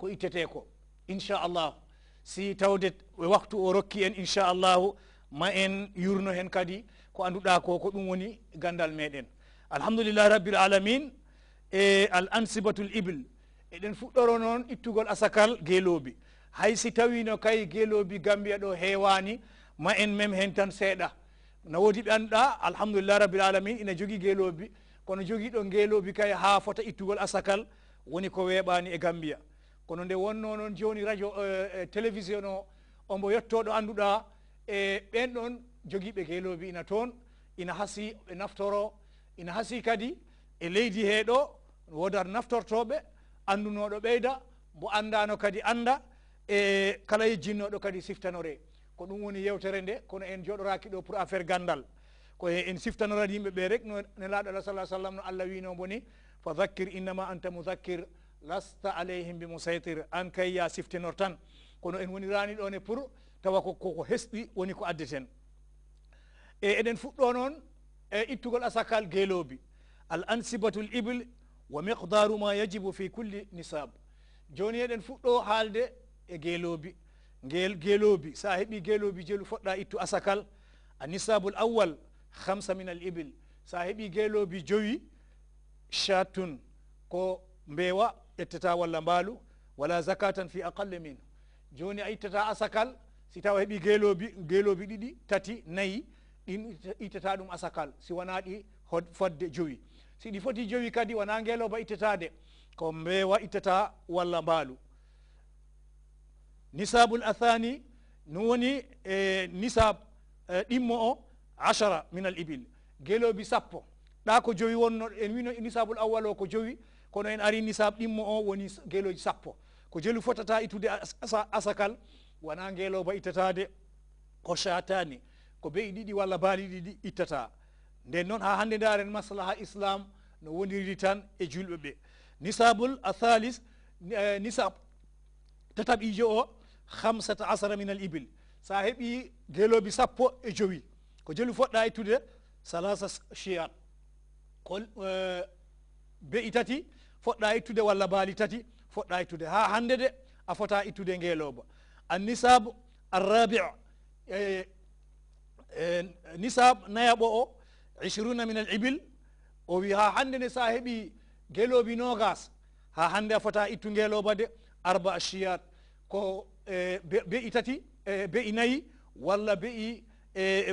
ko ittete ko inchallahu si tawde e waktu o rokki en inchallahu ma en yurno hen kadi ko anduɗa ko ko ɗum woni gandal meɗen alhamdulillah rabbil alamin e al ansibatu l ible eɗen fuɗɗoro noon ittugol asakal geeloobi hay si tawino kay geeloobi gambiya ɗo heewani ma en mem hen tan seeɗa no woodi ɓe annduɗa alhamdulillah rabbil alamin ina jogii geeloobi kono jogiiɗo geeloobi kay haa fota ittugol asakal woni ko weeɓani e gambiya kono nde wonno noon joni radio eh, eh, télévision o ombo yettoɗo anduɗa e ɓen ɗon joguiɓe geeloɓi ina toon ina haasi ɓe naftoro ina haasi kadi e leydi heeɗo wodat naftortoɓe andunoɗo ɓeyda mbo andano kadi anda e kala ye jinnoɗo kadi siftanore ko ɗum woni yewtere nde kono en joɗoraki ɗo pour affaire gandal koye en siftanorat yimɓeɓe rek nelaɗo alah sa sallam no allah winomo ni fa dhakkir innama anta mo dhakkir lasta alayhim bimusaytir an kay ya siftinor tan kono en woni rani ɗon e pour tawa koko hesɗi woni ko addeten e eɗen fuɗɗo noon e ittugol asakal geeloobi al ansibatul ibil wa miqdaru ma yajibu fi kulli nisab joni eɗen fuɗɗo haalde e geeloobi ngel geeloobi sa heeɓi geeloobi jelu foɗɗa ittu asakal a nisabul awwal hamsa min al ibil sa heeɓi geeloobi jowi chatun ko mbewa ƴettata walla mbaalu wala zakatan fi aqalle min joni a ittata asakal si tawa heeɓi geelobi geelobi ɗiɗi tati nayi ɗin ittata ɗum asakal si wona ɗi fodde jowi si ɗi foti jowi kadi wona ngeeloba ittetade ko mbewa ittata walla mbaalu nisabul athani no woni e nisab ɗimmo o ashara min al ibil geelobi sappo ɗa ko jowi wonno en wino nisabul awwal o ko jowi kono en ari nisab ɗimmo o woni ngeeloji sappo ko jelu fotata itude ittude asakal wona ngeeloba ittatade ko chatani ko beyi ɗiɗi walla baali ɗiɗi ittata nden noon ha hande daren maslaha islam no woniriri tan e julɓe ɓe nisabul athalis nisab tataɓijo o hamsata asara min al ibil sa heeɓi geelobi sappo e jowi ko jelu foɗɗa ittude salasa shiat ko be itati fuɗɗa ittude walla baali tati fuɗɗa ittude ha hande de a fota ittude ngeeloba annisabu arrabiu e nisab nayaɓo o ishruna min al ibil o wi ha hande nde sa heeɓi ngeelobi nogas ha hande a fota ittu ngeeloba de arba ashiyat ko be'i tati be'i nayi walla be'i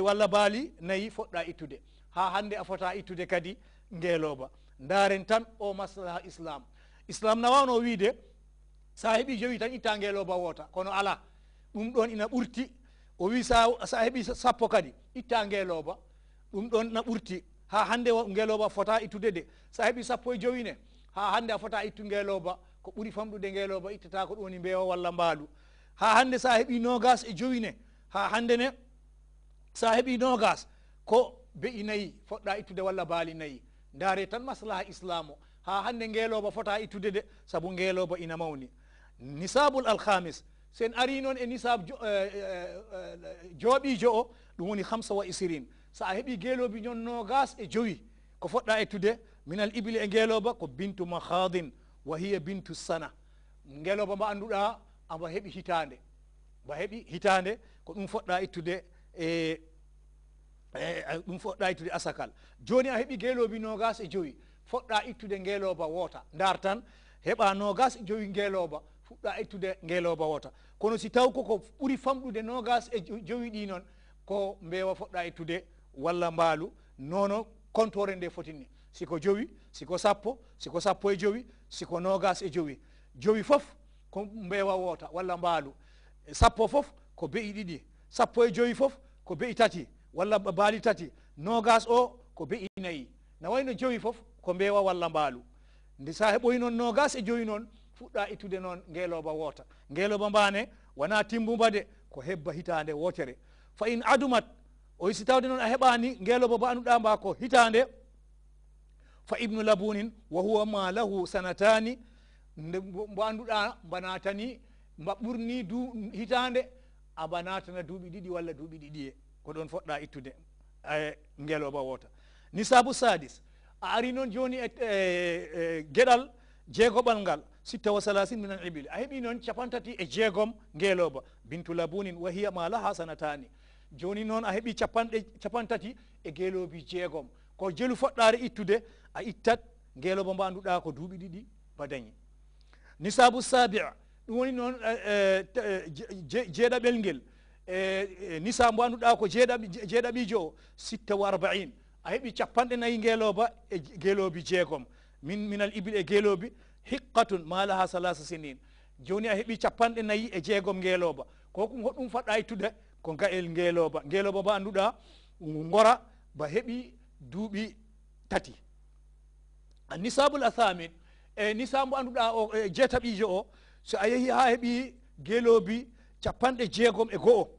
walla baali nayi foɗɗa ittude ha hande a fota ittude kadi ngeeloba ndaren tan o maslaha islam islam nawano wiide sa heeɓi jowi tan itta ngeloba woota kono ala ɗum ɗon ina ɓurti o wi sa heeɓi sappo kadi itta ngeloba ɗum ɗon na ɓurti ha hande ngeloba fota ittude de sa heeɓi sappo e jowi ne ha hande a fota ittu ngeloba ko ɓuri famɗude ngeloba ittata ko ɗum woni mbewa walla mbaalu ha hande sa heeɓi nogas e jowi ne ha hande ne sa heeɓi nogas ko be i nayyi foɗɗa ittude walla baali nayyi ndaare tan maslaha islamu ha hande ngeelooba fota ittude de sabu ngeelooba ina mawni nisabul alhamis sen ari noon e nisab e, e, e, jooɓiijo o ɗum woni hamsa wa isirin so a heɓi geeloobi ñoon noogas e jowi ko foɗɗa ettude minal ibli e ngeelooba ko bintu mahadin wa hiya bintu sana ngeelooba mbo annduɗa amba heɓi hitaande mba heɓi hitaande ko ɗum foɗɗa ittude e eh, eyi eh, eh, ɗum foɗɗa ittude asakal joni a heeɓi gueeloobi nogas e joyi foɗɗa ittude ngueelooba woota ndar tan heɓa nogas e joyi ngueelooba fuɗɗa ittude ngueelooba woota kono si taw koko ɓuri famɗude nogas e joyi ɗi noon ko mbewa foɗɗa ittude walla mbaalu nono contore nde fotinni siko joyi siko sappo siko sappo e joyi siko nogas e joyi joyi foof ko mbewa woota walla mbaalu sappo foof ko be i ɗiɗi sappo e joyi foof ko be i tati walla baali tati nogas o ko be inayi na wayno jowi foof ko mbewa walla mbaalu nde sa heɓoy noon nogas e joyi noon fuɗɗa ittude noon ngeeloba woota ngeeloba mbane wona timbuba de ko hebba hitande wotere fa in adumat oy si tawde noon a heɓani ngeeloba ba anduɗa mba ko hitande fa ibnu labunin wa huwa ma lahu sanatani nde mbo anduɗa mbanatani mba ɓurni du hitande a mbanatana duuɓi ɗiɗi walla duuɓi ɗiɗie ko ɗon foɗɗa ittude e ngeloba wota ni saabu sadis a ari noon joni e, e, e gueɗal jeegoɓal ngal si tawa salasine minan ibili a heeɓi noon capantati e jeegom ngeeloba bintulabunin wahiya ma laha sanatani joni noon a heeɓi capanɗe capantati e ngeeloobi jeegom ko jelu foɗɗare ittude a ittat ngeeloba mba nduɗa ko duuɓi ɗiɗi badañi ni saabu sabia ɗum woni noon e, jeeɗaɓel ngel E, e, nisambo annduɗa ko jeeɗaɓijo o sitte o arbain a heeɓi capanɗe nayyi ngeeloba e geeloobi jeegom min minal ibil e geeloobi hiqqatun malaha salasa sinin joni a heeɓi capanɗe nayyi e jeegom ngeeloba e ko ko hoɗum faɗɗa ittude ko gael ngeeloba ngeeloba ba annduɗa gora ba heeɓi duuɓi tati annisabul athamin e nisambo annduɗa o jeetaɓijo o so a yeehi ha heeɓi geeloobi capanɗe jeegom e go'o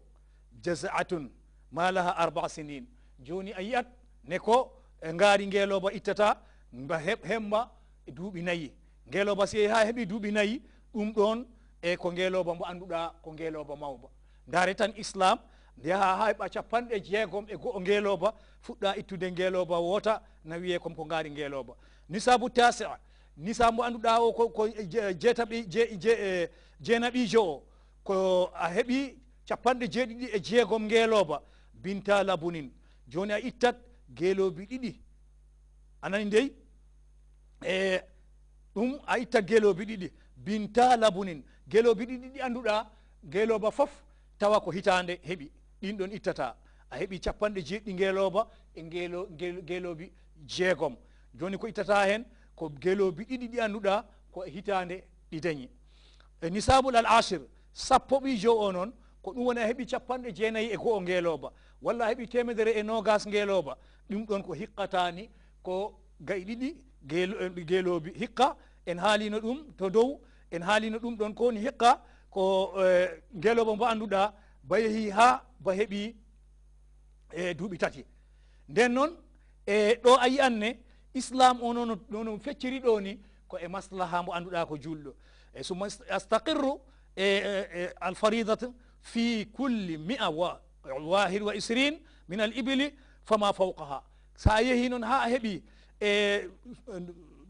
jazaatun ma laha arba sinin joni a yiyat ne ko e ngaari ngeeloba ittata ba hemba e duuɓi nayyi ngeeloba si yehi ha heeɓi duuɓi nayyi ɗum ɗon e ko ngeeloba mo annduɗa ko ngeeloba mawba ndaare tan islam ndeyaha ha ɓa capanɗe jeegom e goo ngeeloba fuɗɗa ittude ngeeloba woota na wiye kom ko ngaari ngeeloba nisabu tasia nisa mo annduɗa o ko jeetaɓi e, jeenaɓijo o ko a heeɓi capanɗe jeeɗiɗi e jeegom ngeelooba binta labunin jooni a ittat geeloobi ɗiɗi anani ndey e ɗum a itta geeloobi ɗiɗi binta labunin geeloobi ɗiɗi ɗi annduɗa ngeelooba fof tawa ko hitaande heɓi ɗin ɗon ittata a heɓi capanɗe jeeɗiɗi ngeelooba e ngeelo ngeeloobi jeegom jooni ko ittata heen ko geeloobi ɗiɗi ɗi annduɗa ko e hitaande ɗi dañi e nisabul al ashir sappo ɓi jo o noon ko ɗum woni a heeɓi capanɗe jeenayi e goho ngeelooba walla a heeɓi temedere e nogas ngeelooba ɗum ɗon ko hiqqatani ko gay ɗiɗi eh, geeloobi hiqqa en haalino ɗum to dow en haalino ɗum ɗon ko woni hiqqa ko eh, ngeelooba mbo annduɗa ba yehi ha ba heeɓi e duuɓi tati nden noon e ɗo a yiyanne islam o nonono fecciri ɗo ni ko e maslaha mbo annduɗa ko juulɗo e suma astakirru e, e, e alfaridatu في كل 121 من الإبل فما فوقها سايهين ها هبي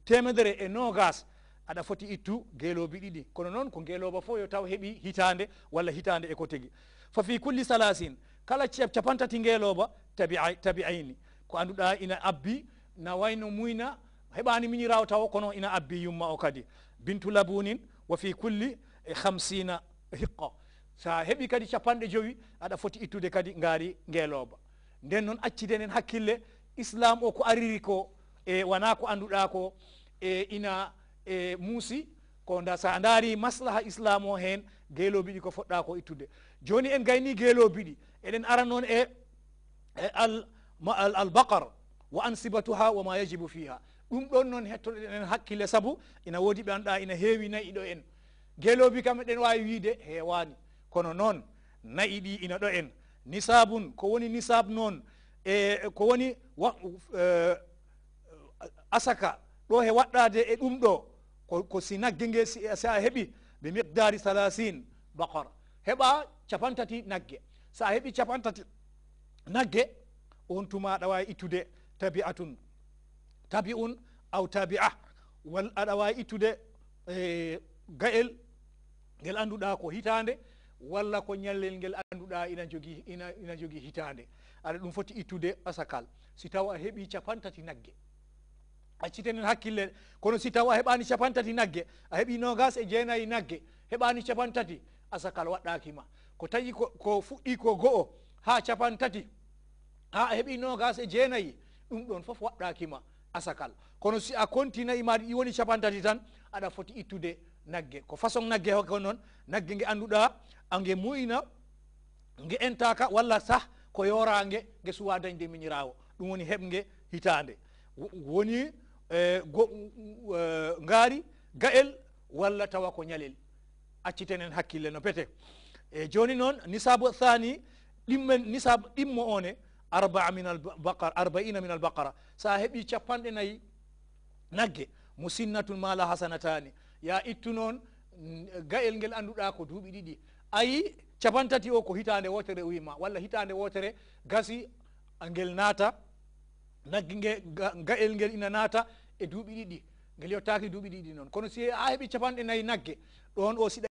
temedere e nogas aɗa foti ittu geelobi ɗiɗi kono noon ko geeloba fof yo taw heeɓi hitande walla hitande eko tegi fa fi kulli salasin kala capantati geeloba tabi'ayni ko anduɗa ina abbi na wayno muyna heɓani miñirawo taw kono ina abbi yumma o kadi bintu labunin wa fi kulli hamsina hiqqa so a heɓi kadi capanɗe joyi aɗa foti ittude kadi ngaari ngeelooba nden noon accidene en hakkille islam o ko ariri ko e wona ko annduɗa ko e ina e muusi ko da so a ndaari maslaha islam o heen geelooɓi ɗi ko foɗɗa ko ittude jooni en ngayni geelooɓi ɗi eɗen ara noon e e al albaqar wa ansibatuha wa ma yajibu fiha ɗum ɗon noon hettoɗen en hakkille sabu ina woodi ɓe annduɗa ina heewi nayi ɗo en geelooɓi kam eɗen waawi wiide heewaani kono noon nayi ɗi ina ɗo en nisabun ko woni nisab noon e ko woni e, asaka ɗo he waɗɗade e ɗum ɗo ko si nagge nge si a heɓi ɓe miqdari salasine bakor heɓa capantati nagge so a heɓi capantati nagge on tuma aɗa wawi ittude tabi atun tabi un aw tabi a wal aɗa wawi ittude e gael ngel annduɗa ko hitande walla ko ñallel ngel annduɗa ina jogi ina, ina jogi hitande aɗa ɗum foti ittude asakal si taw a heeɓi capantati nagge accitenen hakkille kono si taw a heɓani capantati nagge a heeɓi nogas e jeenayi nagge heɓani capantati asakal waɗɗakima ko tawi ko fuɗɗi ko go'o ha capantati ha a heeɓi nogas e jeenayi ɗum ɗon fof waɗɗakima asakal kono si a continayi maɗi ɗi woni capantati tan aɗa foti ittude nagge ko façon nagge ko noon nagge nge annduɗa ange muyna nge entaka walla sah ko yorange nge suwa dañde miñirawo ɗum woni heɓge hitande woni e, go e, ngaari gael walla tawa ko ñalel accitenen hakkille no pete e joni noon nisabu thani ɗimmen nisab ɗimmo one arba min albaqara arbaina min albaqara sa heeɓi capanɗe nayyi nagge musinnatun mala hasanatani ya ittu noon gael ngel annduɗa ko duuɓi ɗiɗi ayi capantati o ko hitande wotere wima walla hitande wotere gasi ngel naata naggi nge ga'el ngel ina naata e duuɓi ɗiɗi ngel yottaki duuɓi ɗiɗi noon kono si a heɓi capanɗe nayyi nagge ɗon o siɗa